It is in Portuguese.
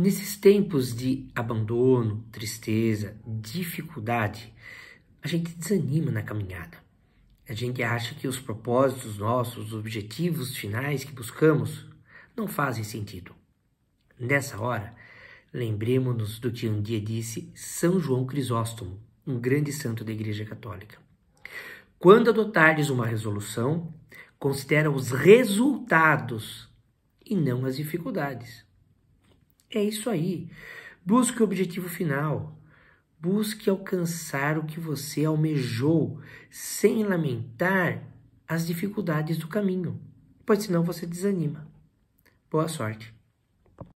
Nesses tempos de abandono, tristeza, dificuldade, a gente desanima na caminhada. A gente acha que os propósitos nossos, os objetivos finais que buscamos, não fazem sentido. Nessa hora, lembremos-nos do que um dia disse São João Crisóstomo, um grande santo da Igreja Católica. Quando adotares uma resolução, considera os resultados e não as dificuldades. É isso aí. Busque o objetivo final. Busque alcançar o que você almejou, sem lamentar as dificuldades do caminho, pois senão você desanima. Boa sorte.